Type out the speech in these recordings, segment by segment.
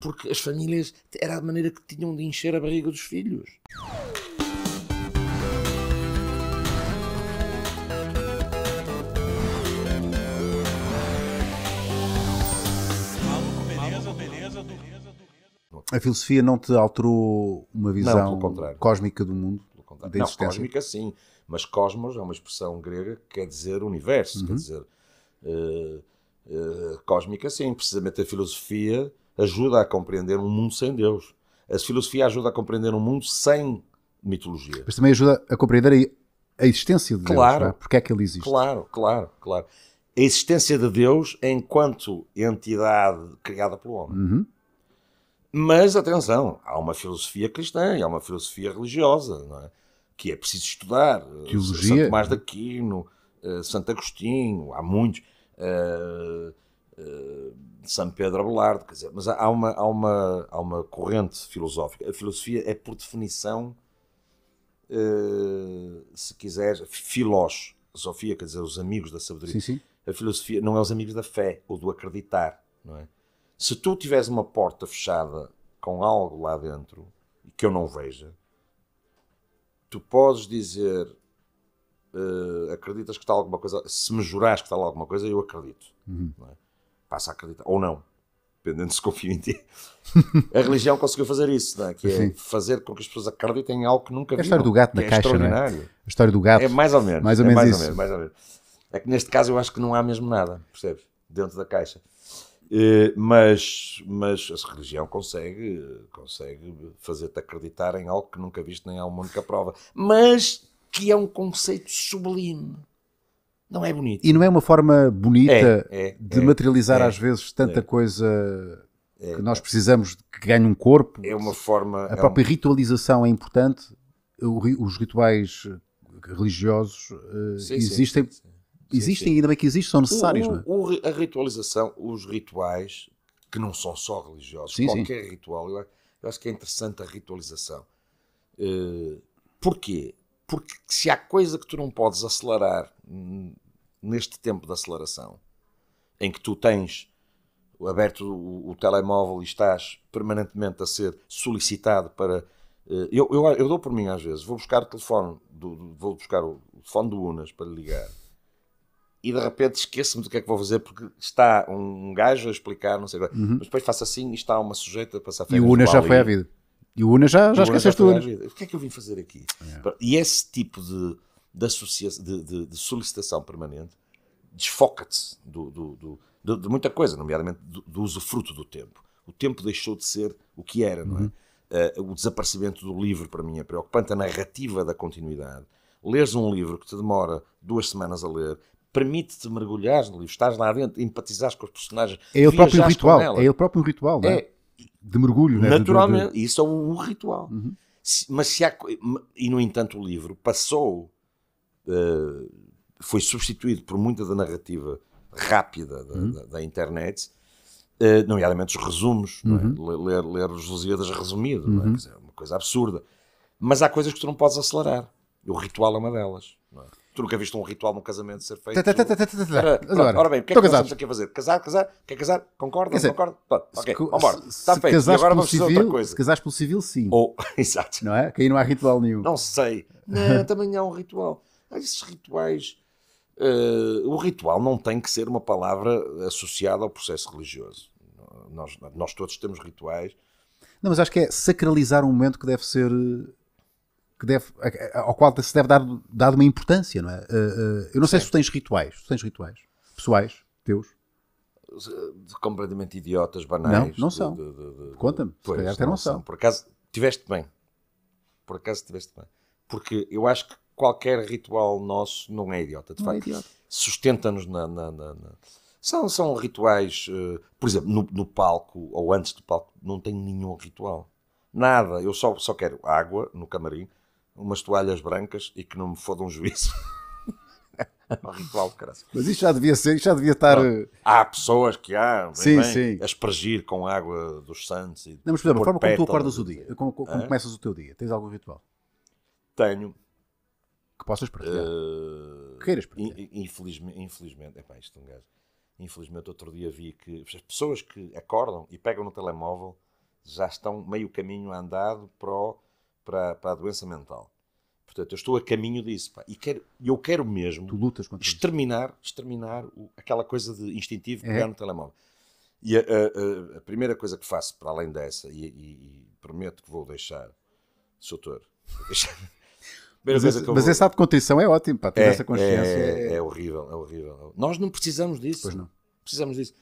porque as famílias era a maneira que tinham de encher a barriga dos filhos. A filosofia não te alterou uma visão não, cósmica do mundo? não, cósmica sim, mas cosmos é uma expressão grega que quer dizer universo, uhum. quer dizer uh, uh, cósmica sim, precisamente a filosofia ajuda a compreender um mundo sem Deus. A filosofia ajuda a compreender um mundo sem mitologia. Mas também ajuda a compreender a existência de é? claro, Deus, é? porque é que ele existe. Claro, claro, claro. A existência de Deus enquanto entidade criada pelo homem. Uhum. Mas atenção, há uma filosofia cristã e há uma filosofia religiosa, é? que é preciso estudar. Eh, Teologia. Santo Tomás de Aquino, eh, Santo Agostinho, há muitos. Uh, são eh, San Pedro Abelardo, quer dizer, mas há uma, há, uma, há uma corrente filosófica. A filosofia é, por definição, uh, se quiseres, filós. Sofia, quer dizer, os amigos da sabedoria. Sim, sim. A filosofia não é os amigos da fé ou do acreditar, não é? Se tu tiveres uma porta fechada com algo lá dentro e que eu não veja, tu podes dizer Uh, acreditas que está alguma coisa, se me jurares que está lá alguma coisa, eu acredito. Uhum. É? passa a acreditar, ou não, dependendo se confio em ti. a religião conseguiu fazer isso, é? que é Sim. é fazer com que as pessoas acreditem em algo que nunca viram. É a história do gato na é caixa, não é? A história do gato. É mais ou menos. Mais ou é menos é mais isso. Ou menos, mais ou menos. É que neste caso eu acho que não há mesmo nada, percebes? Dentro da caixa. Eh, mas, mas a religião consegue, consegue fazer-te acreditar em algo que nunca viste nem há uma única prova. Mas que é um conceito sublime não é bonito. E não é uma forma bonita é, é, de é, materializar é, às vezes tanta é. coisa é. que nós precisamos que ganhe um corpo. É uma forma. A própria um... ritualização é importante. Os rituais religiosos eh, sim, existem, sim, sim. existem ainda bem que existem, são necessários. O, o, a ritualização, os rituais que não são só religiosos, qualquer ritual. Eu, eu, acho que é interessante a ritualização. Uh, porquê? Porque se há coisa que tu não podes acelerar hum, neste tempo de aceleração, em que tu tens aberto o, o telemóvel e estás permanentemente a ser solicitado para. Eh, eu, eu, eu, dou por mim às vezes, vou buscar o telefone, do, vou buscar o, telefone do Unas para ligar e de repente esqueço-me do que é que vou fazer porque está um gajo a explicar, não sei uhum. Mas depois faço assim e está uma sujeita a passar E o Unas já foi à vida. E o Unas já, já esqueceste tudo. O que é que eu vim fazer aqui? É. E esse tipo de de, de, de solicitação permanente desfoca-se do, do, do, de, muita coisa, nomeadamente do, do usufruto do tempo. O tempo deixou de ser o que era, não é? Uhum. Uh, o desaparecimento do livro, para mim, é preocupante. A narrativa da continuidade. Leres um livro que te demora duas semanas a ler, permite-te mergulhar no livro, estás lá dentro, empatizares com os personagens. É ele próprio ritual, é ele próprio ritual, não é? é de mergulho, né? Naturalmente, de, de, de... isso é um, um ritual. Uhum. Se, mas se há, e no entanto o livro passou eh, foi substituído por muita da narrativa rápida da, uhum. da, da internet, uh, nomeadamente os resumos, é? uhum. é? ler, ler os Lusíadas resumido, é? uhum. é? Dizer, uma coisa absurda. Mas há coisas que tu não podes acelerar. O ritual é uma delas. É? Tu nunca viste um ritual num casamento ser feito. Tá, tá, tá, Ora, ora bem, o que é que estamos aqui a fazer? Casar, casar, quer casar? Concorda? Dizer, concorda? Pronto, ok, Está feito. E agora vamos civil, fazer outra coisa. Se casares pelo civil, sim. Ou, exato. Não é? Que aí não há ritual nenhum. Não sei. Não, também há um ritual. Ah, esses rituais. Uh, o ritual não tem que ser uma palavra associada ao processo religioso. Nós, nós todos temos rituais. Não, mas acho que é sacralizar um momento que deve ser. Que deve, ao qual se deve dar, dar uma importância, não é? Ah, eu não sei Sim. se tu tens rituais. Tu tens rituais pessoais, teus? Completamente idiotas, banais. Não, não são. Conta-me. Pois, até não, não são. são. Por acaso, tiveste bem. Por acaso, tiveste bem. Porque eu acho que qualquer ritual nosso não é idiota, de é facto. É Sustenta-nos na, na, na, na. São, são rituais, uh, por exemplo, no, no, palco ou antes do palco, não tenho nenhum ritual. Nada. Eu só, só quero água no camarim, umas toalhas brancas e que não me fodam um juízo. É um ritual de graça. Mas isto já devia ser, isto já devia estar. Não, eh, há pessoas que há, sim, bem, sim. a espregir com água dos santos. E não, mas por exemplo, a forma como tu acordas o dia, como, como começas o teu dia, tens algum ritual? Tenho que possas partilhar. Uh, Queiras partilhar. infelizmente, infelizmente, epá, isto é um gajo. Infelizmente, outro dia vi que as pessoas que acordam e pegam no telemóvel já estão meio caminho andado para, o, para, para a doença mental. Portanto, eu estou a caminho disso. Pá. E quero, eu quero mesmo tu lutas exterminar, isso. exterminar o, aquela coisa de instintivo é. pegar no telemóvel. E a, a, a, primeira coisa que faço, para além dessa, e, e, e prometo que vou deixar, Soutor, vou deixar, Primeira mas, vou... mas esse ato de contenção é ótimo, para ter é, essa consciência. É, é, é, horrível, é horrível. Nós não precisamos disso. Pois não. Precisamos disso.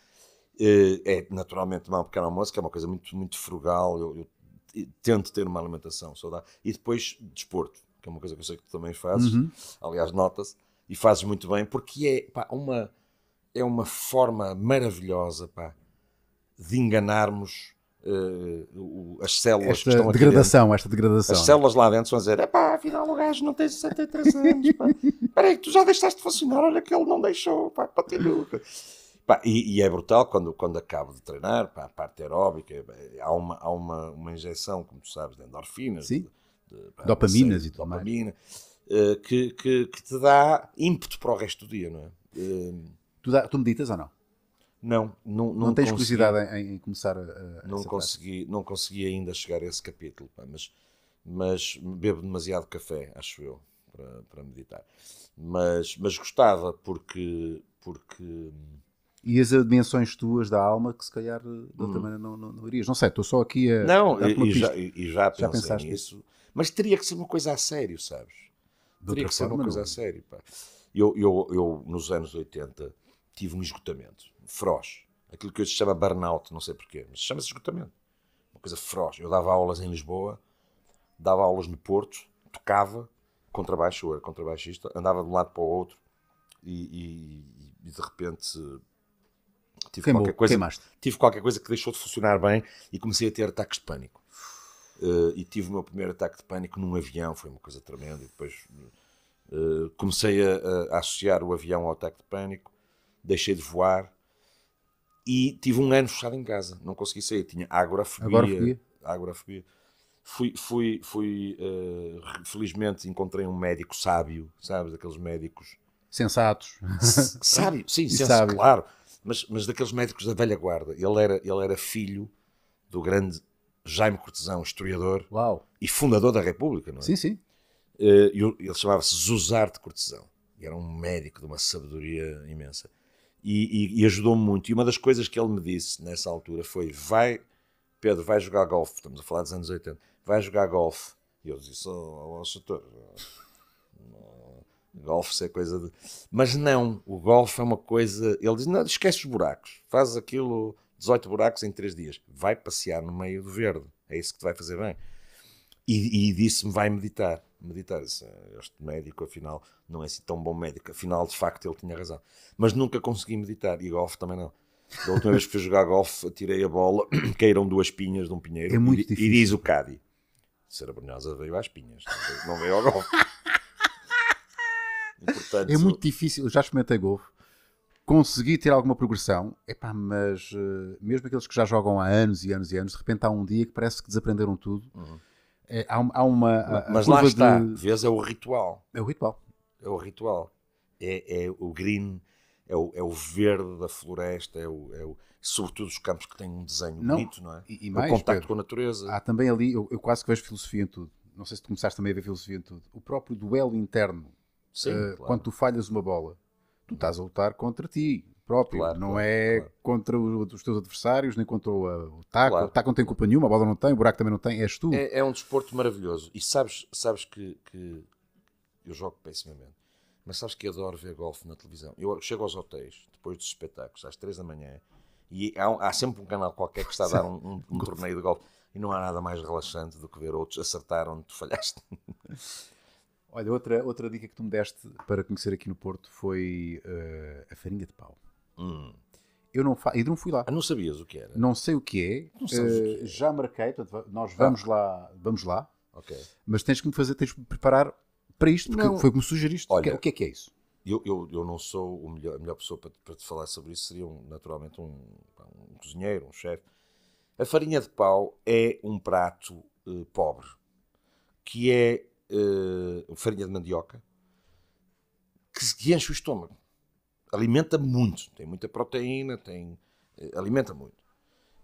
Eh, é naturalmente tomar é um pequeno almoço, que é uma coisa muito, muito frugal. Eu, eu tento ter uma alimentação saudável. E depois, desporto, que é uma coisa que eu sei que tu também fazes. Uhum. Aliás, nota-se. E fazes muito bem, porque é pá, uma, é uma forma maravilhosa pá, de enganarmos uh, as células esta estão degradação, Esta degradação. As é? células lá dentro vão dizer: pá, afinal o gajo não tem 63 anos. Espera aí, tu já deixaste de funcionar, olha que ele não deixou, pá, Pá, e, e, é brutal quando, quando acabo de treinar, pá, a parte aeróbica, eh, há, uma, há uma, uma injeção, como tu sabes, de endorfinas, de, de, pá, dopaminas sei, e tudo dopamina, eh, que, que, que, te dá ímpeto para o resto do dia, não é? tu, dá, tu meditas ou não? Não, não, não, não tens consegui, curiosidade em, em, começar a, a não consegui, parte. não consegui ainda chegar a esse capítulo, pá, mas mas bebo demasiado café, acho eu, para, para meditar. Mas mas gostava porque porque e as dimensões tuas da alma que se calhar de outra hum. maneira não, não, não, irias. Não sei, estou só aqui a. Não, a e, já, e já, já pensaste nisso. Mas teria que ser uma coisa a sério, sabes? De teria que ser uma coisa a sério. Pá. Eu, eu, eu, nos anos 80, tive um esgotamento feroz. Aquilo que hoje se chama burnout, não sei porquê, mas chama-se esgotamento. Uma coisa feroz. Eu dava aulas em Lisboa, dava aulas no Porto, tocava, contrabaixo, eu era contrabaixista, andava de um lado para o outro e, e, e de repente tive Queimou, qualquer coisa tive qualquer coisa que deixou de funcionar bem e comecei a ter ataques de pânico uh, e tive o meu primeiro ataque de pânico num avião foi uma coisa tremenda e depois uh, comecei a, a, associar o avião ao ataque de pânico deixei de voar e tive um ano fechado em casa, não consegui sair, tinha agorafobia. Agorafobia. agorafobia. Fui, fui, fui uh, felizmente encontrei um médico sábio, sabes, daqueles médicos... Sensatos. sábio, sim, senso, sábio. claro. Mas, mas daqueles médicos da velha guarda. Ele era, ele era filho do grande Jaime Cortesão, historiador Uau. e fundador da República, não é? Sim, sim. Uh, ele chamava-se Zuzar de Cortesão e era um médico de uma sabedoria imensa e, e, e ajudou-me muito. E uma das coisas que ele me disse nessa altura foi: vai, Pedro, vai jogar golfe. Estamos a falar dos anos 80. Vai jogar golfe. E eu disse: oh, oh, setor, oh, oh, golfe é coisa de. Mas não, o golfe é uma coisa. Ele diz: não, esquece os buracos, faz aquilo, 18 buracos em 3 dias. Vai passear no meio do verde, é isso que te vai fazer bem e, e disse-me: vai meditar. Meditar. É, este médico, afinal, não é assim tão bom médico. Afinal, de facto, ele tinha razão. Mas nunca consegui meditar. E golfe também não. Da última vez que fui jogar golfe, atirei a bola, caíram duas pinhas de um pinheiro. É muito e, difícil. E diz o Cádi: Cera Brunhosa veio às pinhas, não veio ao golfe. portanto, é muito difícil. Eu já experimentei golfe consegui ter alguma progressão, epá, mas uh, mesmo aqueles que já jogam há anos e anos e anos, de repente há um dia que parece que desaprenderam tudo uhum. É, há, há, uma. A, mas a lá está, de... vês, é o ritual. É o ritual. É o ritual. É, é o green, é o, é o verde da floresta, é o, é o, sobretudo os campos que têm um desenho não. bonito, não é? E, e mais, o contacto Pedro, com a natureza. Há também ali, eu, eu, quase que vejo filosofia em tudo. Não sei se tu começaste também a ver filosofia em tudo. O próprio duelo interno. Sim, uh, claro. Quando tu falhas uma bola, tu estás a lutar contra ti próprio, claro, não claro, é claro. contra os teus adversários, nem contra o, o taco. O taco não tem culpa nenhuma, a bola não tem, o buraco também não tem, és tu. É, é um desporto maravilhoso. E sabes, sabes que, que, eu jogo pessimamente, mas sabes que adoro ver golfe na televisão. Eu chego aos hotéis, depois dos espetáculos, às 3 da manhã, e há, há sempre um canal qualquer que está a dar um, um, um torneio de golfe. E não há nada mais relaxante do que ver outros acertar onde tu falhaste. Olha, outra, outra dica que tu me deste para conhecer aqui no Porto foi uh, a farinha de pau. Hum. Eu não, fa... eu não fui lá. Ah, não sabias o que era? Não sei o que é. Uh, o que é. Eh, já marquei, portanto, nós vamos ah. lá. Vamos lá. Mas tens que me fazer, tens que me preparar para isto, porque não. foi como sugeriste. Olha, é, o que é que é isso? Eu, eu, eu não sou melhor, a melhor pessoa para, para, te falar sobre isso, seria um, naturalmente um, um cozinheiro, um chefe. A farinha de pau é um prato eh, pobre, que é eh, farinha de mandioca, que enche o estômago alimenta muito, tem muita proteína, tem, eh, alimenta muito.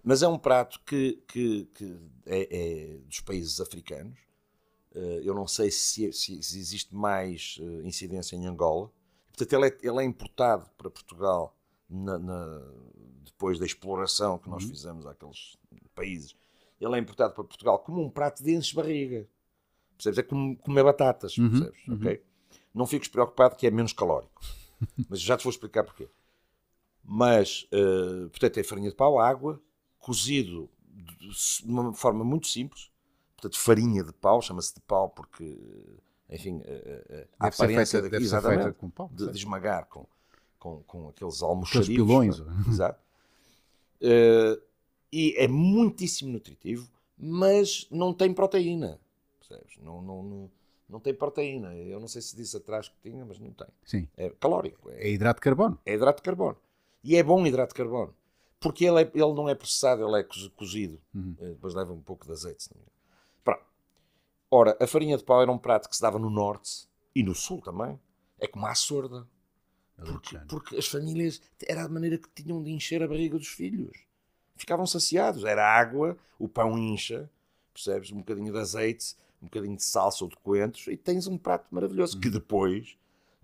Mas é um prato que, que, que é, é, dos países africanos. Eh, eu não sei se, se existe mais eh, incidência em Angola. Portanto, ele é, ele é importado para Portugal na, na, depois da exploração que nós uhum. fizemos àqueles países. Ele é importado para Portugal como um prato de enches-barriga. Percebes? É como comer batatas, uhum. percebes? Uhum. Okay? Não fiques preocupado que é menos calórico. Mas já te vou explicar porquê. Mas, uh, portanto, é farinha de pau, água, cozido de, de uma forma muito simples. Portanto, farinha de pau, chama-se de pau porque, eh, enfim, uh, uh, a aparência feita, daqui, exatamente, com pau, de, de, esmagar com, com, com aqueles almoxarifes. Aqueles pilões. Né? Exato. Uh, e é muitíssimo nutritivo, mas não tem proteína. Percebes? Não, não, não, não tem proteína. Eu não sei se disse atrás que tinha, mas não tem. Sim. É calórico. É, é hidrato de carbono. É hidrato de carbono. E é bom hidrato de carbono. Porque ele, é, ele não é processado, ele é cozido. Uhum. Eh, depois leva um pouco de azeite. Pronto. Ora, a farinha de pau era um prato que se dava no norte e no sul também. É como a sorda. É porque, porque, as famílias era a maneira que tinham de encher a barriga dos filhos. Ficavam saciados. Era água, o pão incha, percebes? Um bocadinho de azeite um bocadinho de salsa ou de coentros e tens um prato maravilhoso que hum. depois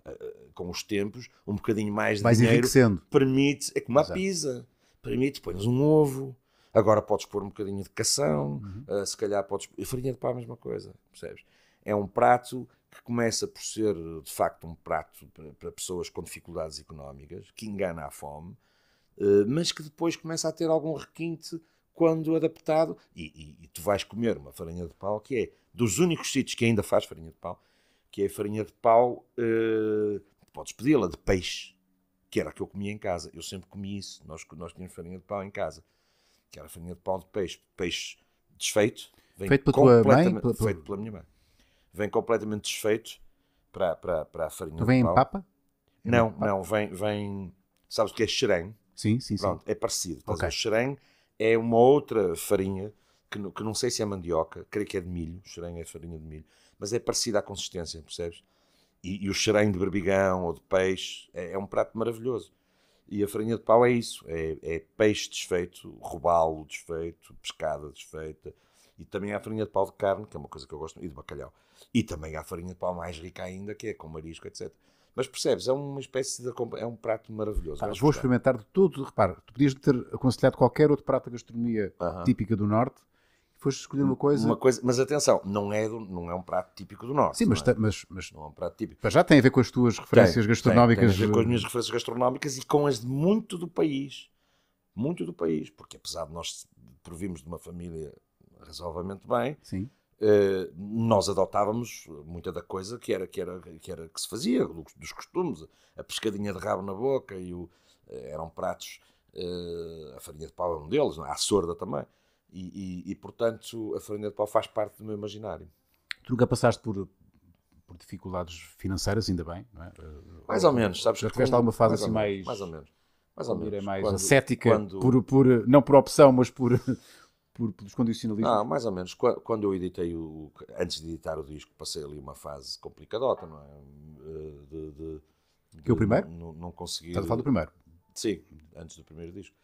eh, eh, com os tempos, um bocadinho mais de dinheiro permite, é como a pizza, permite, pões um ovo, agora podes pôr um bocadinho de cação, uhum. uh, se calhar podes, e farinha de pá a mesma coisa, percebes? É um prato que começa por ser, de facto, um prato para pessoas com dificuldades económicas, que engana a fome, uh, mas que depois começa a ter algum requinte quando adaptado. E, e, e, tu vais comer uma farinha de pau que é dos únicos sítios que ainda faz farinha de pau, que é farinha de pau, eh, podes pedi-la de peixe, que era a que eu comia em casa. Eu sempre comi isso. Nós, nós tínhamos farinha de pau em casa, que era farinha de pau de peixe. Peixe desfeito. feito pela tua mãe? Pela... Feito pela minha mãe. Vem completamente desfeito para, para, para a farinha tu vem de pau. em papa? Não, não, vem, vem. Sabes o que é xerém? Sim, sim, Pronto, sim. é parecido. Estás okay. a xerém é uma outra farinha, que, que não sei se é mandioca, creio que é de milho, o xerém é farinha de milho, mas é parecida à consistência, percebes? E, e o xerém de berbigão ou de peixe é, é, um prato maravilhoso. E a farinha de pau é isso, é, é peixe desfeito, robalo desfeito, pescada desfeita, e também há a farinha de pau de carne, que é uma coisa que eu gosto, e de bacalhau. E também há farinha de pau mais rica ainda, que é com marisco, etc. Mas percebes, é uma espécie de. é um prato maravilhoso. Ah, vou experimentar de tudo. Repara, tu podias ter aconselhado qualquer outro prato da gastronomia uh -huh. típica do Norte e foste escolher uma coisa... uma coisa. Mas atenção, não é, do, não é um prato típico do norte Sim, mas, é? mas, mas. Não é um prato típico. Mas já tem a ver com as tuas referências tem, gastronómicas. Tem, tem a ver com as minhas referências gastronómicas e com as de muito do país. Muito do país. Porque apesar de nós provirmos de uma família razoavelmente bem, Sim. Eh, nós adotávamos muita da coisa que era que era que era que se fazia dos costumes a pescadinha de rabo na boca e o, eh, eram pratos uh, a farinha de pau é um deles a é? sorda também e, e, e, portanto a farinha de pau faz parte do meu imaginário tu nunca passaste por por dificuldades financeiras ainda bem não é? mais ou, ou menos sabes já tiveste alguma fase mais assim mais mais ou menos mais ou menos é mais quando, ascética quando... por por não por opção mas por por, pelos condicionalismos? Ah, mais ou menos. Quando eu editei, o, antes de editar o disco, passei ali uma fase complicadota, não é? Eh, de, de, de que é o primeiro? Não, não consegui. Estás a falar do primeiro? Sim, antes do primeiro disco.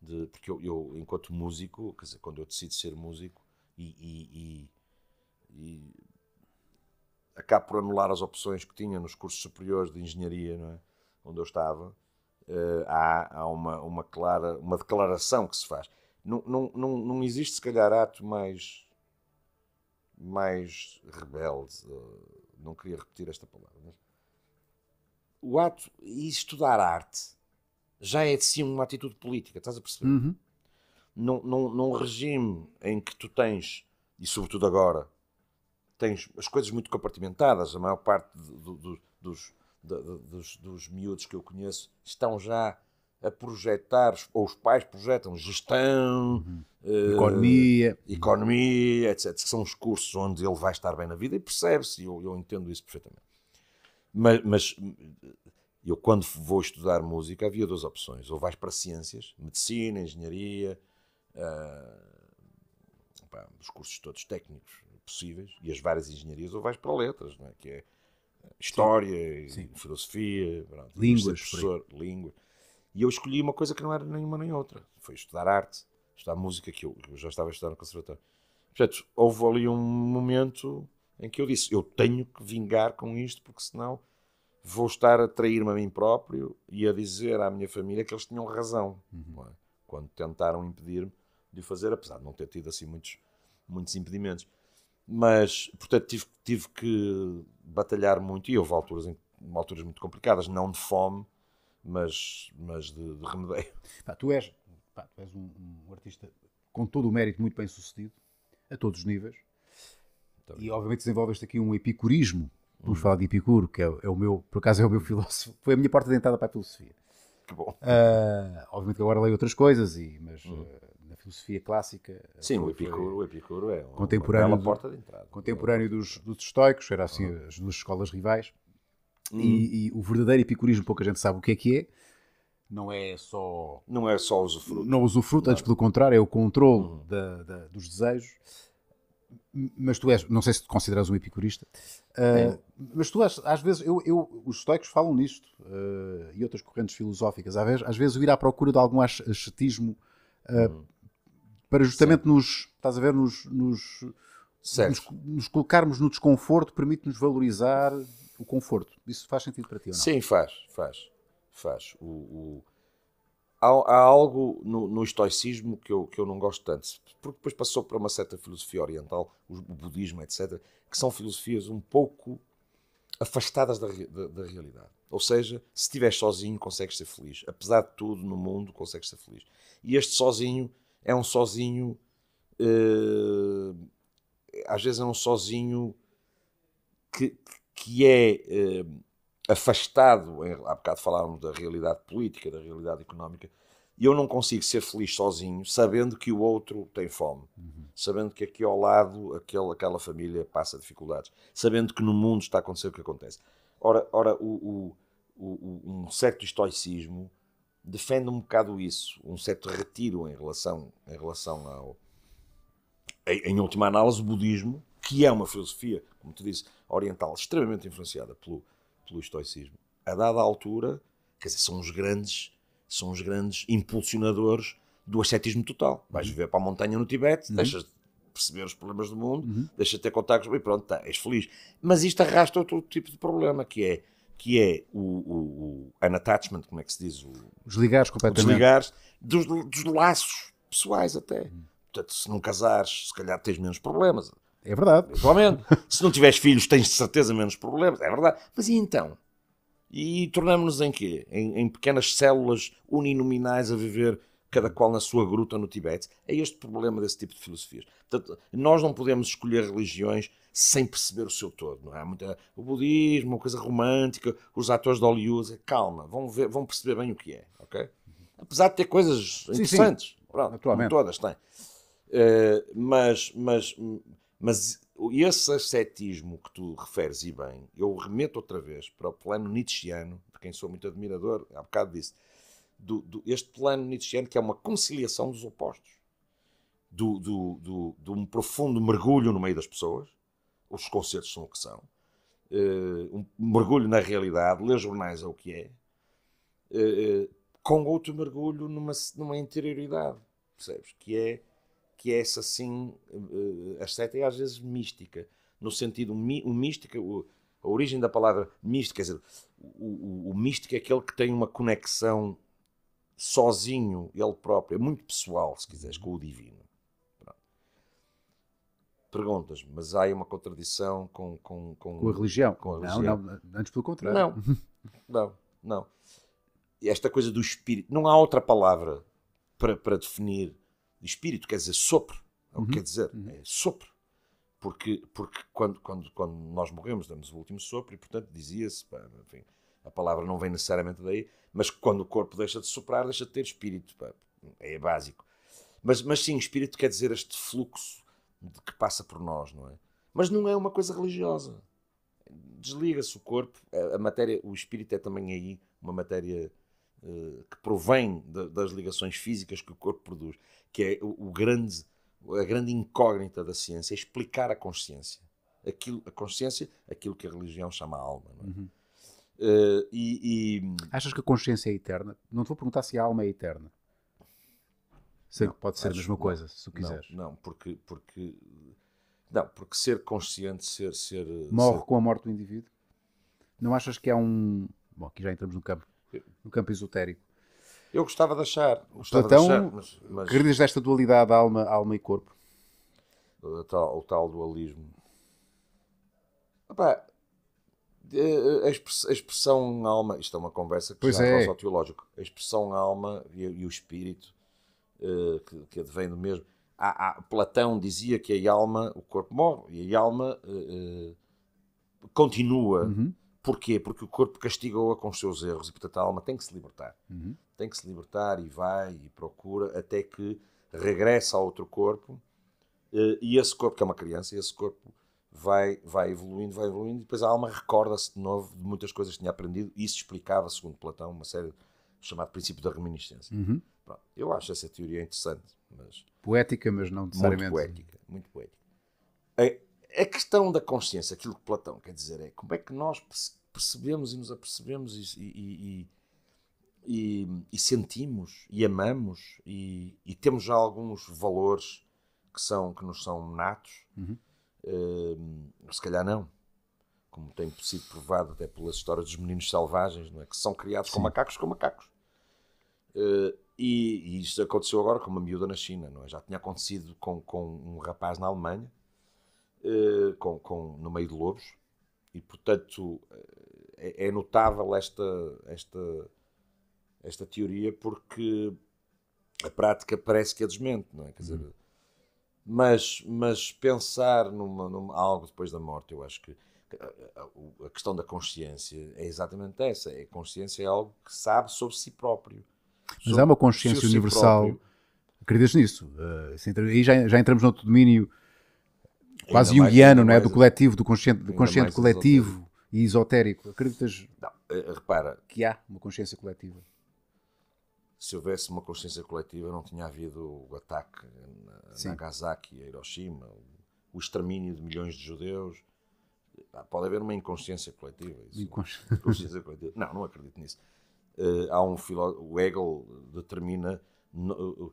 De, porque eu, eu, enquanto músico, quer dizer, quando eu decido ser músico e, e, e, e acabo por anular as opções que tinha nos cursos superiores de engenharia, não é? onde eu estava, uh, há, há uma, uma, clara, uma declaração que se faz. Não, não, não, não existe, se calhar, ato mais, mais rebelde. Não queria repetir esta palavra. Mas o ato e estudar arte já é de si uma atitude política, estás a perceber? Uhum. Num, num, num regime em que tu tens, e sobretudo agora, tens as coisas muito compartimentadas, a maior parte do, do, dos, dos, dos miúdos que eu conheço estão já a projetar, ou os pais projetam gestão, uhum. uh, economia. economia, etc. Que são os cursos onde ele vai estar bem na vida e percebe-se, eu, eu entendo isso perfeitamente. Mas, mas, eu, quando vou estudar música, havia duas opções: ou vais para ciências, medicina, engenharia, uh, os cursos todos técnicos possíveis e as várias engenharias, ou vais para letras, não é? que é eh, história, Sim. Sim. filosofia, pronto, é língua. E eu escolhi uma coisa que não era nenhuma nem outra. Foi estudar arte, estudar música, que eu, eu já estava a estudar no conservatório. Portanto, houve ali um momento em que eu disse: eu tenho que vingar com isto, porque senão vou estar a trair-me a mim próprio e a dizer à minha família que eles tinham razão uhum. é? quando tentaram impedir-me de o fazer, apesar de não ter tido assim muitos, muitos impedimentos. Mas, portanto, tive, tive que batalhar muito e houve alturas, alturas muito complicadas, não de fome, mas, mas de, de remedeio. Pá, tu és, pá, tu és um, um, artista com todo o mérito muito bem sucedido, a todos os níveis, e obviamente desenvolveste aqui um epicurismo, vamos hum. falar de Epicuro, que é, é, o meu, por acaso é o meu filósofo, foi a minha porta de entrada para a filosofia. Que bom. Uh, obviamente que agora leio outras coisas, e, mas... Hum. na filosofia clássica. Sim, o Epicuro, o Epicuro é contemporâneo uma porta de entrada. Contemporâneo dos, dos estoicos, era assim uhum. as duas escolas rivais. Hum. E, e, o verdadeiro epicurismo, pouca gente sabe o que é que é. Não é só. Não é só usufruto. Não usufruto, claro. antes pelo contrário, é o controle hum. da, da, dos desejos. Mas tu és, não sei se te consideras um epicurista, uh, mas tu és, às vezes, eu, eu, os estoicos falam nisto uh, e outras correntes filosóficas. Às vezes, às vezes, o ir à procura de algum ascetismo uh, para justamente nos, estás a ver, nos, nos, nos, nos colocarmos no desconforto permite-nos valorizar o conforto. Isso faz sentido para ti ou não? Sim, faz, faz, faz. O, o... Há, há, algo no, no estoicismo que eu, que eu não gosto tanto, porque depois passou para uma certa filosofia oriental, o budismo, etc., que são filosofias um pouco afastadas da, da, da realidade. Ou seja, se estiveres sozinho, consegues ser feliz. Apesar de tudo no mundo, consegues ser feliz. E este sozinho é um sozinho. Eh, às vezes é um sozinho que, que é eh, afastado, há bocado falávamos da realidade política, da realidade económica, e eu não consigo ser feliz sozinho, sabendo que o outro tem fome, uhum. sabendo que aqui ao lado aquele, aquela família passa dificuldades, sabendo que no mundo está a acontecer o que acontece. Ora, ora o, o, o, um certo estoicismo defende um bocado isso, um certo retiro em relação, em relação ao. Em, em última análise, o budismo que é uma filosofia, como tu disse, oriental, extremamente influenciada pelo, pelo estoicismo, a dada altura, quer dizer, são os grandes, são os grandes impulsionadores do ascetismo total. Vais uhum. viver para a montanha no Tibete, uhum. deixas de perceber os problemas do mundo, uhum. deixas de ter contactos, e pronto, tá, és feliz. Mas isto arrasta outro tipo de problema, que é que é o, o, o unattachment, como é que se diz? O, os ligares completamente. Os ligares, dos, dos laços pessoais até. Uhum. Portanto, se não casares, se calhar tens menos problemas. É verdade. Eventualmente. Se não tiveres filhos, tens de certeza menos problemas. É verdade. Mas e então? E tornamos-nos em quê? Em, em, pequenas células uninominais a viver cada qual na sua gruta no Tibete. É este problema desse tipo de filosofias. Portanto, nós não podemos escolher religiões sem perceber o seu todo. Não é? Muita, o budismo, uma coisa romântica, os atores de Hollywood. É calma, vão, ver, vão perceber bem o que é. ok? Apesar de ter coisas interessantes. Sim. Pronto, todas têm. Uh, mas, mas mas esse ascetismo que tu referes e bem, eu remeto outra vez para o plano nietzschiano, de quem sou muito admirador, há bocado disse, do, do, este plano nietzschiano que é uma conciliação dos opostos. Do, do, do, de um profundo mergulho no meio das pessoas, os conceitos são o que são, uh, um mergulho na realidade, ler jornais é o que é, uh, com outro mergulho numa, numa interioridade, percebes? Que é que é essa sim, a seta é às vezes mística, no sentido, o mística, a origem da palavra mística, quer dizer, o, o, o místico é aquele que tem uma conexão sozinho, ele próprio, é muito pessoal, se quiseres, com o divino. Perguntas, mas há aí uma contradição com, com, com, com a religião. Com a religião. Não, não, antes pelo contrário. Não, não, não. Esta coisa do espírito, não há outra palavra para, para definir Espírito quer dizer sopro, é o que uhum. quer dizer, uhum. é sopro. Porque, porque quando, quando, quando nós morremos, damos o último sopro e, portanto, dizia-se, enfim, a palavra não vem necessariamente daí, mas quando o corpo deixa de soprar, deixa de ter espírito. Pá, é básico. Mas, mas sim, espírito quer dizer este fluxo de que passa por nós, não é? Mas não é uma coisa religiosa. Desliga-se o corpo, a, a matéria, o espírito é também aí uma matéria eh, que provém das ligações físicas que o corpo produz, que é o grande, a grande incógnita da ciência, é explicar a consciência. Aquilo, a consciência, aquilo que a religião chama a alma. É? Uhum. Uh, e, e... Achas que a consciência é eterna? Não te vou perguntar se a alma é eterna. Sei não, que pode ser a mesma coisa, se tu quiseres. Não, não, porque, porque, não, porque ser consciente, ser... ser eh, Morre ser... com a morte do indivíduo? Não achas que é um... Bom, aqui já entramos no campo no campo esotérico. Eu gostava de achar. Gostava Platão, de achar, mas, dualidade alma, alma e corpo? O tal, o tal dualismo. Opa, eh, eh, a expressão alma, isto é uma conversa que pois já é. ao teológico, a expressão alma e, e o espírito eh, que, que advém do mesmo. Há, ah, há, ah, Platão dizia que a alma, o corpo morre, e a alma uh, continua. Uhum. Porquê? Porque o corpo castigou-a com os seus erros e, portanto, a alma tem que se libertar. Uhum. Tem que se libertar e vai e procura até que regressa a outro corpo eh, e esse corpo, que é uma criança, esse corpo vai, vai evoluindo, vai evoluindo e depois a alma recorda-se de novo de muitas coisas que tinha aprendido e isso explicava, segundo Platão, uma série chamada princípio da reminiscência. Uhum. Pronto, eu acho essa teoria interessante. Mas poética, mas não necessariamente. Muito poética, muito poética. A questão da consciência, aquilo que Platão quer dizer é como é que nós percebemos e nos apercebemos e, e, e, e sentimos e amamos e, temos já alguns valores que, são, que nos são natos, uhum. uh, se calhar não. Como tem sido provado até pelas histórias dos meninos selvagens, não é? que são criados Sim. com macacos com macacos. Uh, e, e aconteceu agora com uma miúda na China, não é? Já tinha acontecido com, com um rapaz na Alemanha eh, com, com, no meio de lobos, e portanto eh, é, é notável esta, esta, esta teoria porque a prática parece que a desmente, não é? Quer dizer, uhum. mas, mas pensar numa, numa, algo depois da morte, eu acho que a, questão da consciência é exatamente essa. É, a consciência é algo que sabe sobre si próprio. Mas há uma consciência universal. Si Acreditas nisso? Uh, aí já, já entramos outro domínio quase junguiano, não é? Do coletivo, do consciente, do consciente coletivo esotérico. e esotérico. Acreditas não, eh, repara, que há uma consciência coletiva? Se houvesse uma consciência coletiva, não tinha havido o ataque a Nagasaki, a Hiroshima, o extermínio de milhões de judeus. Ah, pode haver uma inconsciência coletiva. Isso, Inconsci... inconsciência coletiva. Não, não acredito nisso. Uh, há um filó... O Hegel determina um,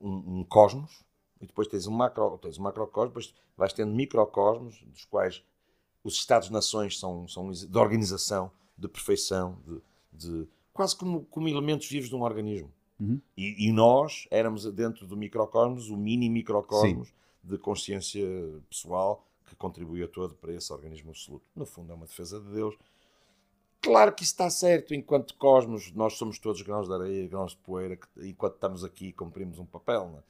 um cosmos e depois tens um, macro, tens um macrocosmos, depois vais tendo microcosmos, dos quais os Estados-nações são, são de organização, de perfeição, de, de quase como, como elementos vivos de um organismo. Uhum. E, e, nós éramos dentro do microcosmos, o mini microcosmos Sim. de consciência pessoal que contribuía todo para esse organismo absoluto. No fundo, é uma defesa de Deus. Claro que isso está certo, enquanto cosmos, nós somos todos grãos de areia, grãos de poeira, que, enquanto estamos aqui cumprimos um papel. Não é?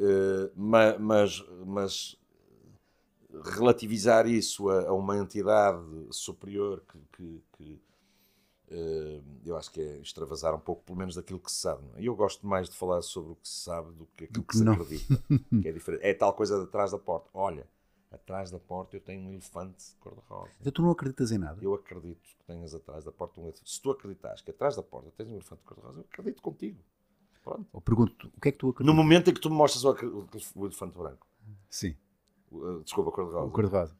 Eh, mas, mas relativizar isso a, uma entidade superior que, que, que eh, eu acho que é extravasar um pouco, pelo menos daquilo que se sabe. É? E eu gosto mais de falar sobre o que se sabe do que aquilo que se Não. acredita. Que é, diferente. é tal coisa de atrás da porta. Olha, atrás da porta eu tenho um elefante cor-de-rosa. Então tu não acreditas em nada? Eu acredito que tenhas atrás da porta um elefante. Se tu acreditas que atrás da porta tens um elefante cor-de-rosa, eu acredito contigo. Pronto. Ou pergunto o que é que tu acreditas? No momento em que tu me mostras o, o elefante branco. Sim. Uh, desculpa, a cor de rosa. O cor de rosa.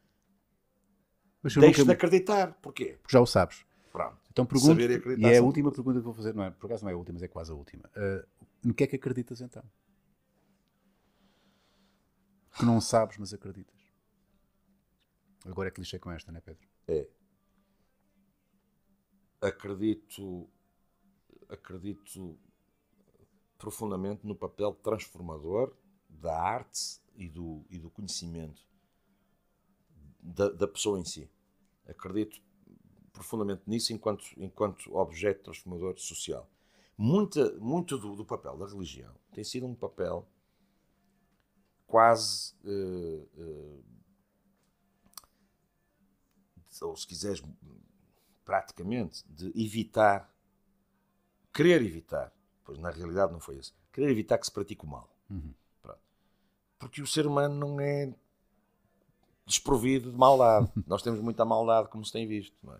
Mas eu Deixo nunca... de acreditar. Porquê? Porque já o sabes. Pronto. Então pergunto, e, e é a última coisa. pergunta que vou fazer, não é? Por acaso não é a última, mas é quase a última. Uh, no que é que acreditas então? Que não sabes, mas acreditas. Agora é que lixei com esta, não é, Pedro? É. Acredito. Acredito profundamente no papel transformador da arte e do, e do conhecimento da, da pessoa em si. Acredito profundamente nisso enquanto, enquanto objeto transformador social. Muita, muito do, do papel da religião tem sido um papel quase. Uh, uh, ou se quiseres, praticamente, de evitar, querer evitar Pois na realidade não foi isso. Querer evitar que se pratique o mal. Uhum. Porque o ser humano não é desprovido de maldade. Nós temos muita maldade, como se tem visto, é?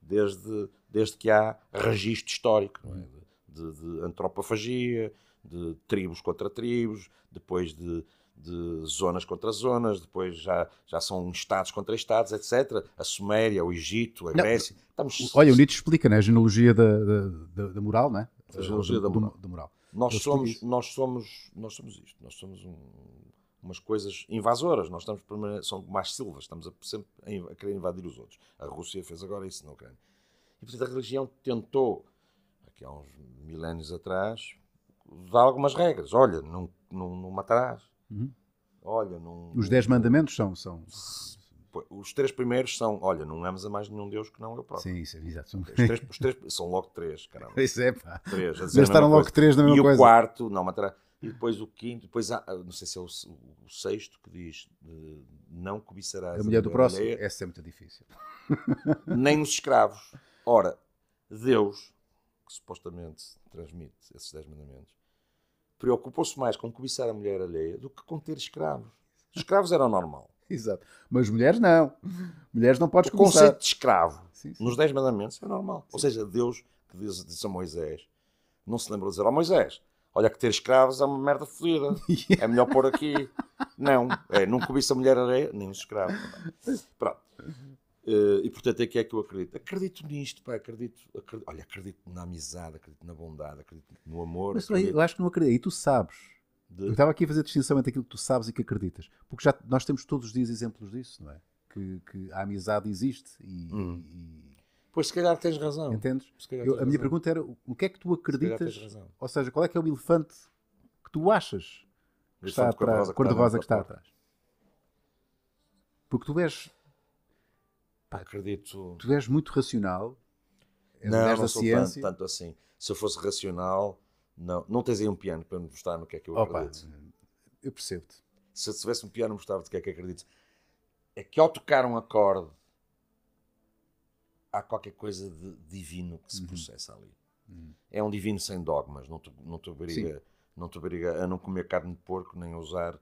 desde, desde que há registro histórico é? Uhum. de, de, antropofagia, de tribos contra tribos, depois de, de zonas contra zonas, depois já, já são estados contra estados, etc. A Suméria, o Egito, a Grécia. Não, Estamos... Olha, o Nietzsche explica né? a genealogia da, da, da moral, não é? a geologia da moral. Do, moral. Nós, somos, nós, somos, nós somos isto, nós somos um, umas coisas invasoras, nós estamos são mais silvas, estamos a, sempre a, a, querer invadir os outros. A Rússia fez agora isso na Ucrânia. E portanto a religião tentou, aqui há uns milénios atrás, dar algumas regras. Olha, não, não, não matarás. Uhum. Olha, não. Os dez mandamentos são. são os três primeiros são, olha, não amas a mais nenhum Deus que não é o próprio. Sim, isso, é exato. Os três, os três são logo três, caramba. Isso é pá. Três, Mas estaram logo três na mesma e coisa. E o quarto, não, matará. E depois o quinto, depois há, não sei se é o, o sexto que diz não cobiçarás a mulher do próximo. Mulher, essa é muito difícil. Nem os escravos. Ora, Deus, que supostamente transmite esses dez mandamentos, preocupou-se mais com cobiçar a mulher alheia do que com ter escravos. Os escravos eram normal. Exato. Mas mulheres não. Mulheres não podes o começar. O conceito de escravo sim, sim. nos 10 mandamentos é normal. Sim. Ou seja, Deus que diz, diz a Moisés, não se lembra de dizer a Moisés, olha que ter escravos é uma merda fodida. É melhor pôr aqui. não. É, nunca vi a mulher areia, nem um escravo Pronto. Uh, e portanto é que é que eu acredito. Acredito nisto, pá, acredito, acredito, Olha, acredito na amizade, acredito na bondade, acredito no amor. Mas acredito... eu acho que não acredito. E tu sabes. De... Eu estava aqui a fazer distinção entre aquilo que tu sabes e que acreditas. Porque já nós temos todos os dias exemplos disso, não é? Que, que a amizade existe e, hum. e... Pois, se calhar tens razão. Entendes? Eu, tens a razão. minha pergunta era o que é que tu acreditas? Ou seja, qual é que é o elefante que tu achas que está atrás, cor-de-rosa que está atrás? Porque tu és. Pá, Acredito. Tu és muito racional. És não, não sou ciência. Tanto, tanto assim. Se eu fosse racional, não, não tens aí um piano para me mostrar no que é que eu Opa, acredito. Eu percebo-te. Se eu tivesse um piano, mostrava-te o que é que acredito. É que ao tocar um acorde, há qualquer coisa de divino que se uhum. processa ali. Uhum. É um divino sem dogmas, não te, não te obriga. Não te obriga a não comer carne de porco, nem a usar.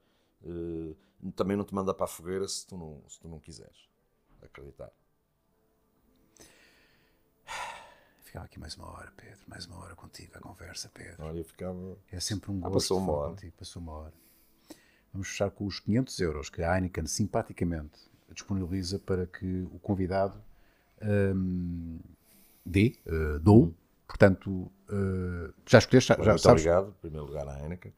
Uh, também não te manda para a fogueira se tu não, se tu não quiseres acreditar. ficava aqui mais uma hora, Pedro, mais uma hora contigo, a conversa, Pedro. Olha, eu ficava... É sempre um ah, gosto. Ah, passou uma hora. Contigo, passou uma hora. Vamos fechar com os 500 euros que a Heineken, simpaticamente, disponibiliza para que o convidado um, dê, uh, dou. Hum. Portanto, uh, já escolheste? Já, já Muito sabes? obrigado, em primeiro lugar, à Heineken.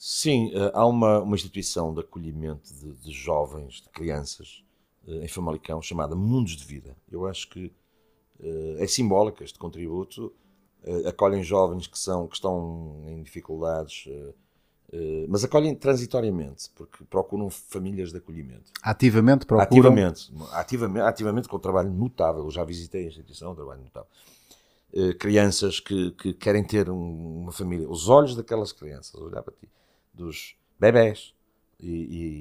Sim, eh, há uma, uma instituição de acolhimento de, de jovens, de crianças, em Famalicão, chamada Mundos de Vida. Eu acho que é eh, simbólica este contributo. Eh, acolhem jovens que, são, que estão em dificuldades, eh, mas acolhem transitoriamente, porque procuram famílias de acolhimento. Ativamente procuram? Ativamente, ativamente, ativamente com um trabalho notável. Eu já visitei a instituição, um trabalho notável. crianças que, que querem ter uma família. Os olhos daquelas crianças, olhar para ti, dos bebés, e,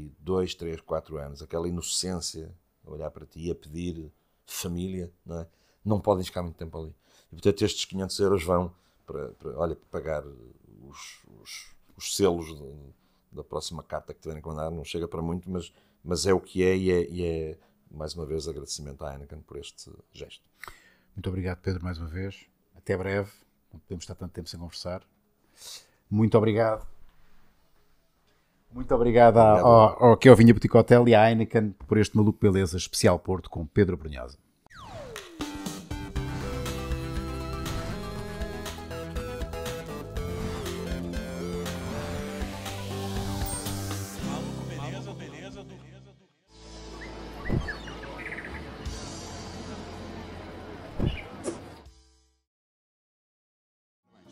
e dois, três, quatro anos, aquela inocência a olhar para ti e a pedir família, não é? não podem ficar muito tempo ali. E portanto estes 500 euros vão para, para olha, para pagar os, os, os selos de, da próxima carta que tiverem que mandar, não chega para muito, mas, mas é o que é e, é e, é mais uma vez agradecimento à Heineken por este gesto. Muito obrigado Pedro mais uma vez, até breve, não podemos estar tanto tempo sem conversar. Muito obrigado. Muito obrigado, obrigado. Ao, Keovinha Boutique Hotel e à Heineken por este Maluco Beleza especial Porto com Pedro Brunhosa.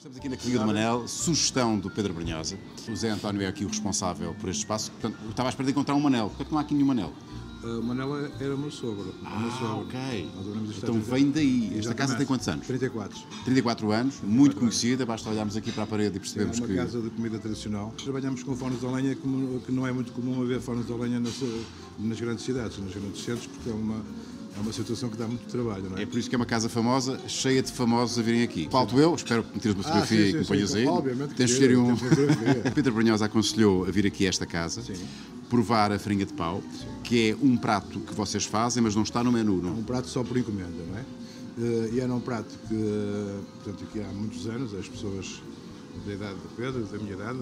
Estamos aqui na Covilha do Manel, sugestão do Pedro Brunhosa. O Zé António é aqui o responsável por este espaço. Portanto, eu estava à espera de encontrar um Manel. Por que não há aqui nenhum Manel? Uh, Manel é, era meu sogro. Ah, meu sogro. ok. Então vem daí. Esta casa tem quantos anos? 34. 34 anos, 34 muito anos. conhecida, basta olharmos aqui para a parede e percebemos que... É uma que... casa de comida tradicional. Trabalhamos com fornos de lenha, que não é muito comum haver fornos de lenha nas, nas grandes cidades, nos grandes centros, porque é uma é uma situação que dá muito trabalho, não é? É por isso que é uma casa famosa, cheia de famosos a virem aqui. Falto eu, espero que me tires uma ah, fotografia ah, sim, e que aí. Obviamente que Tens de escolher um. É. Pedro Brunhosa aconselhou a vir aqui a esta casa. Sim. Provar a farinha de pau, que é um prato que vocês fazem, mas não está no menu, não? É um prato só por encomenda, não é? Eh, e era é um prato que, portanto, que há muitos anos as pessoas da idade do Pedro, da minha idade,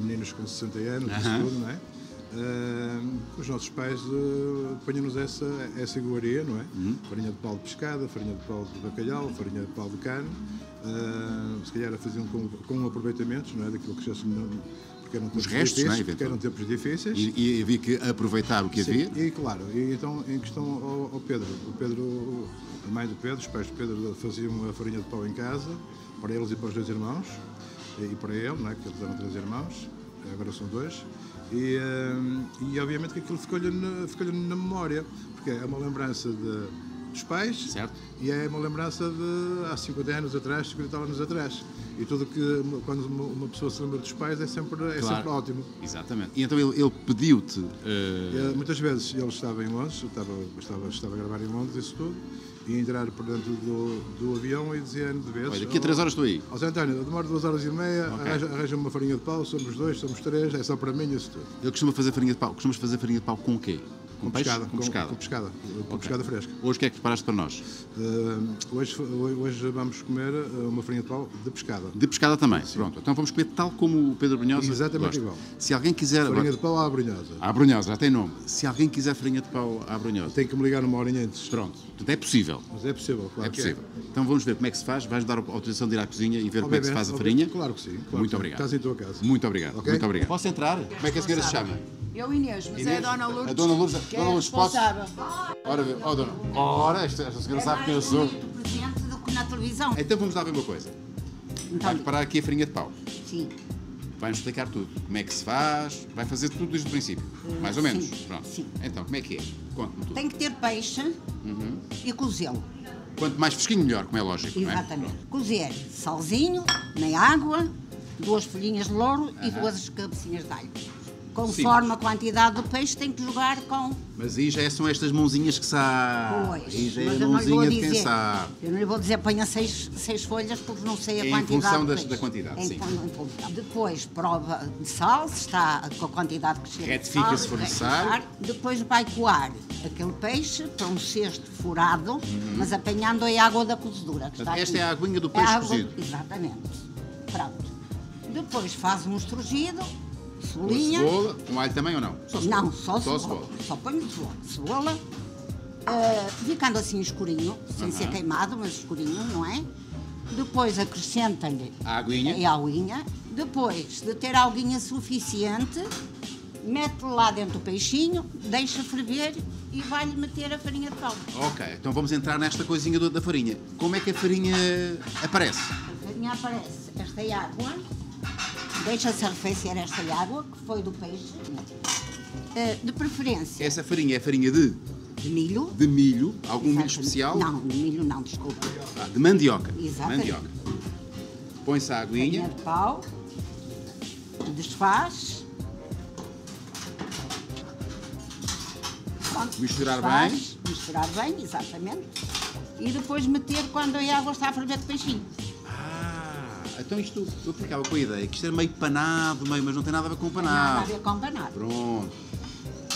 meninos com 60 anos, tudo, não é? Uh, os nossos pais uh, eh, apanham-nos essa, essa iguaria, não é? Uhum. Farinha de pau de pescada, farinha de pau de bacalhau, farinha de pau de carne, uh, se calhar a faziam com, com aproveitamentos, não é? Daquilo que já se porque eram os restos, não é? porque eram tempos difíceis. E, e, havia que aproveitar o que Sim, havia. E claro, e, então em questão ao, ao, Pedro, o Pedro, a mãe do Pedro, os pais do Pedro faziam a farinha de pau em casa, para eles e para os dois irmãos, e, e para ele, não é? que eles eram três irmãos, agora são dois. E, eh, e obviamente que aquilo ficou-lhe na, ficou na memória, porque é uma lembrança de, dos pais certo. e é uma lembrança de há 50 anos atrás, 50 anos atrás. E tudo que, quando uma, pessoa se lembra dos pais, é sempre, é claro. sempre ótimo. Exatamente. E então ele, ele pediu-te. Uh... Muitas vezes ele estava em Londres, estava, estava, estava a gravar em Londres, isso tudo e entrar por dentro do, do avião e dizer de vezes. Olha, daqui a 3 horas estou aí. Ó Zé António, demora 2 horas e meia, okay. arranja-me arranja uma farinha de pau, somos dois, somos três, é só para mim isso tudo. Eu costumo fazer farinha de pau. Costumas fazer farinha de pau com o quê? Com pescada. Com, pescada. Com, pescada, com pescada okay. fresca. Hoje o que é que preparaste para nós? Uh, hoje, hoje vamos comer eh, uma farinha de pau de pescada. De pescada também? Sim. Pronto. Então vamos comer tal como o Pedro Brunhosa Exatamente gosta. igual. Se alguém quiser... Farinha de pau à brunhosa. À brunhosa, já tem nome. Se alguém quiser farinha de pau à brunhosa... Tem que me ligar numa horinha antes. Pronto. É possível. Mas é possível, claro É, é. possível. É. Então vamos ver como é que se faz. Vais dar a autorização de ir à cozinha e ver oh, como bem, é que se faz a farinha? Claro que sim. Claro Muito obrigado. Estás em tua casa. Muito obrigado. Okay? Muito obrigado. Posso entrar? Como é que a senhora se chama? Eu e Inês, mas Inês, é a Dona Lourdes. A Dona Lourdes, que é Dona Lourdes responsável. Ora, oh, dona. Ora, esta, esta senhora é sabe quem eu sou. É muito presente do que na televisão. Então vamos lá ver uma coisa. Então, Vai preparar aqui a farinha de pau. Sim. Vai-nos explicar tudo. Como é que se faz? Vai fazer tudo desde o princípio. mais ou menos. Sim, Pronto. Sim. Então, como é que é? Conte-me tudo. Tem que ter peixe uhum. e cozê-lo. Quanto mais fresquinho, melhor, como é lógico. É? Exatamente. É? Cozer salzinho, na água, duas folhinhas de louro uhum. e duas cabecinhas de alho. Conforme Sim. a quantidade do peixe, tem que jogar com. Mas aí já é, são estas mãozinhas que sabe. Pois. Aí já é a mãozinha de dizer, quem sabe. Eu não lhe vou dizer ponha seis, seis folhas porque não sei a em quantidade. Em função das, da quantidade, em, sim. Em, depois prova de sal, se está com a quantidade que chega. Retifica se for necessário. Depois vai coar aquele peixe para um cesto furado, uhum. mas apanhando a água da cozedura. Que Portanto, esta aqui. é a aguinha do peixe é cozido. exatamente. Pronto. Depois faz um estrugido cebolinha. com cebola, com alho também ou não? Só Não, só, só cebola. cebola. Só ponho cebola. Cebola, uh, ficando assim escurinho, sem uh -huh. ser queimado, mas escurinho, não é? Depois acrescenta-lhe a aguinha. a aguinha. Depois de ter a aguinha suficiente, mete lá dentro o peixinho, deixa ferver e vai-lhe meter a farinha de pau. Ok, então vamos entrar nesta coisinha da farinha. Como é que a farinha aparece? A farinha aparece. Esta é água. Deixa-se arrefecer esta água, que foi do peixe. Uh, de preferência. Essa farinha é farinha de? De milho. De milho. Algum Exatamente. milho especial? Não, de milho não, desculpa. Ah, de mandioca. Exatamente. Mandioca. Põe-se a aguinha. Farinha de pau. Desfaz. Pronto, misturar desfaz, bem. Misturar bem, exatamente. E depois meter quando a água está a ferver de peixinho. Então isto, eu ficava com a ideia que isto era meio panado, meio, mas não tem nada a ver com panado. Não nada a ver com panado. Pronto.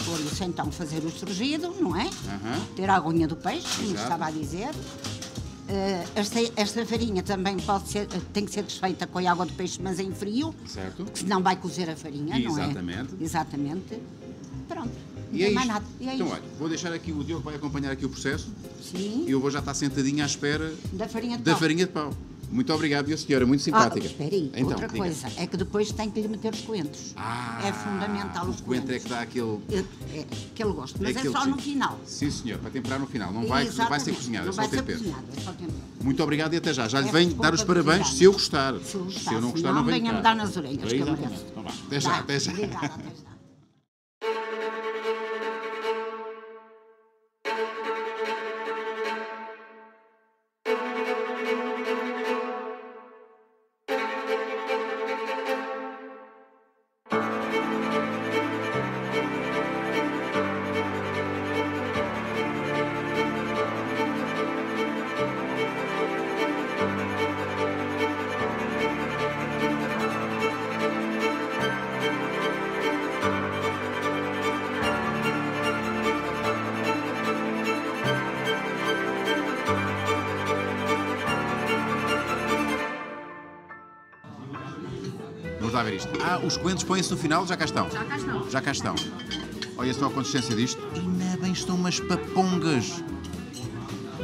vou isso então fazer o surgido, não é? Uhum. Ter a aguinha do peixe, como Exato. estava a dizer. Uh, esta, esta, farinha também pode ser, eh, tem que ser desfeita com a água do peixe, mas em frio. Certo. Porque senão vai cozer a farinha, Exatamente. não é? Exatamente. Exatamente. Pronto. E é, e é então, isto. olha, vou deixar aqui o Diogo vai acompanhar aqui o processo. Sim. E eu vou já estar sentadinho à espera da farinha de da pau. Farinha de pau. Muito obrigado, e a senhora? Muito ah, simpática. Ah, espera aí. Então, Outra diga. coisa é que depois tem que lhe meter os coentros. Ah, é fundamental os coentros. O coentro é que dá aquele... É é, é, é, aquele gosto, mas é, é só no final. Sim, senhor, para temperar no final. Não vai, não vai ser cozinhado, não é só vai tempero. Cozinhado, é só tempero. Muito obrigado e até já. Já lhe é venho dar os parabéns se eu gostar. Se eu, gostar, se eu não gostar, não, não venha me dar nas orelhas, que eu Então vá, até já, até já. Obrigada, até já. isto. Ah, os coentros põem-se no final, já cá estão. Já cá estão. Já cá estão. Olha só a consistência disto. Ainda bem estão umas papongas.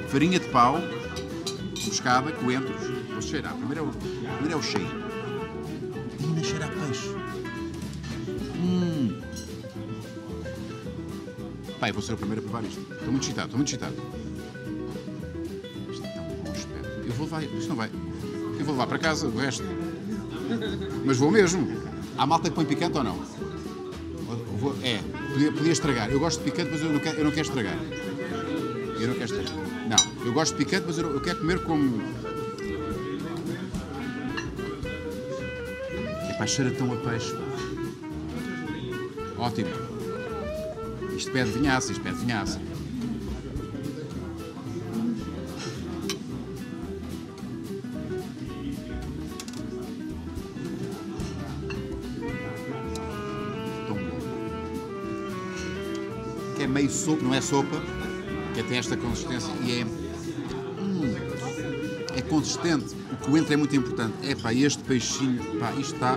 Farinha de pau, pescada, coentros. Vou cheirar. Primeiro é o, primeiro é o cheiro. Ainda cheira a peixe. Hum. Pai, vou ser o primeiro a provar isto. Estou muito excitado, estou muito excitado. Isto é tão bom, espero. Eu vou levar, isto não vai. Eu vou levar para casa, o resto mas vou mesmo. Há malta que põe picante ou não? Vou, é, podia, podia, estragar. Eu gosto de picante, mas eu não quero, eu não quero estragar. Eu não quero estragar. Não, eu gosto de picante, mas eu, eu quero comer como. Epá, cheira tão a peixe. Ótimo. Isto pede vinhaça, isto pede vinhaça. meio sopa, não é sopa, que tem esta consistência e é. Hum, é consistente. O que entra é muito importante. É pá, este peixinho, pá, isto está.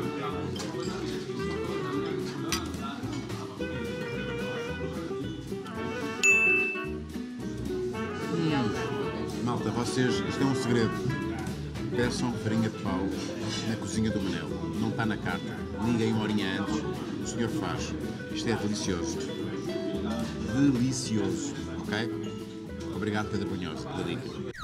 Hum. Malta, vocês, isto é um segredo. Peçam farinha de pau na cozinha do Manel. Não está na carta. Ninguém uma horinha antes. O senhor faz. Isto é delicioso delicioso. Ok? Obrigado, Pedro Bunhosa, pela dica.